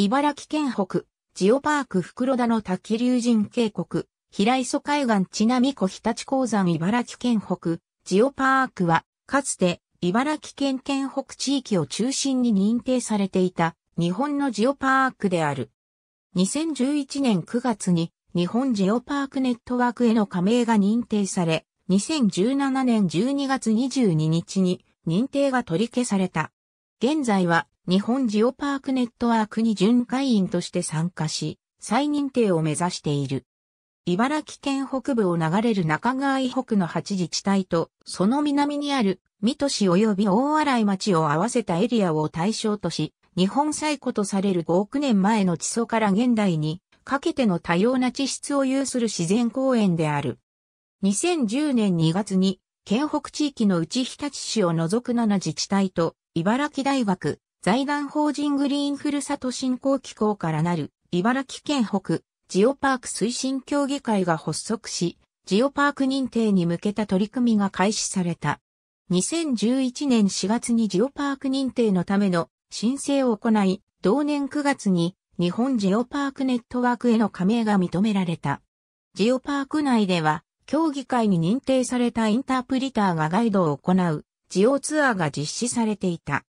茨城県北、ジオパーク袋田の滝竜神渓谷、平磯海岸ちなみ湖日立鉱山茨城県北、ジオパークは、かつて、茨城県県北地域を中心に認定されていた、日本のジオパークである。2011年9月に、日本ジオパークネットワークへの加盟が認定され、2017年12月22日に認定が取り消された。現在は日本ジオパークネットワークに巡回員として参加し、再認定を目指している。茨城県北部を流れる中川以北の8自治体と、その南にある水戸市及び大洗町を合わせたエリアを対象とし、日本最古とされる5億年前の地層から現代にかけての多様な地質を有する自然公園である。2010年2月に、県北地域の内日立市を除く7自治体と、茨城大学、財団法人グリーンふるさと振興機構からなる茨城県北ジオパーク推進協議会が発足し、ジオパーク認定に向けた取り組みが開始された。2011年4月にジオパーク認定のための申請を行い、同年9月に日本ジオパークネットワークへの加盟が認められた。ジオパーク内では、協議会に認定されたインタープリターがガイドを行う、ジオツアーが実施されていた。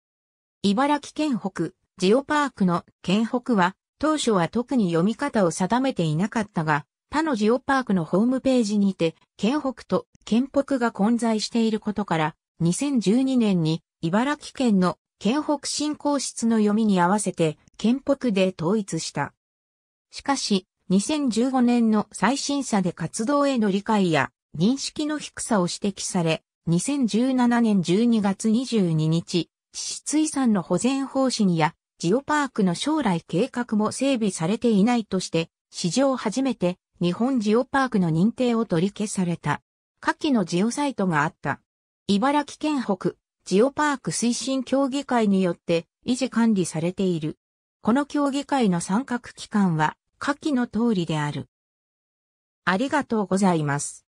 茨城県北、ジオパークの県北は、当初は特に読み方を定めていなかったが、他のジオパークのホームページにて、県北と県北が混在していることから、2012年に茨城県の県北振興室の読みに合わせて、県北で統一した。しかし、2015年の最新査で活動への理解や認識の低さを指摘され、2017年12月22日、地質遺産の保全方針やジオパークの将来計画も整備されていないとして、史上初めて日本ジオパークの認定を取り消された。下記のジオサイトがあった。茨城県北、ジオパーク推進協議会によって維持管理されている。この協議会の参画機関は下記の通りである。ありがとうございます。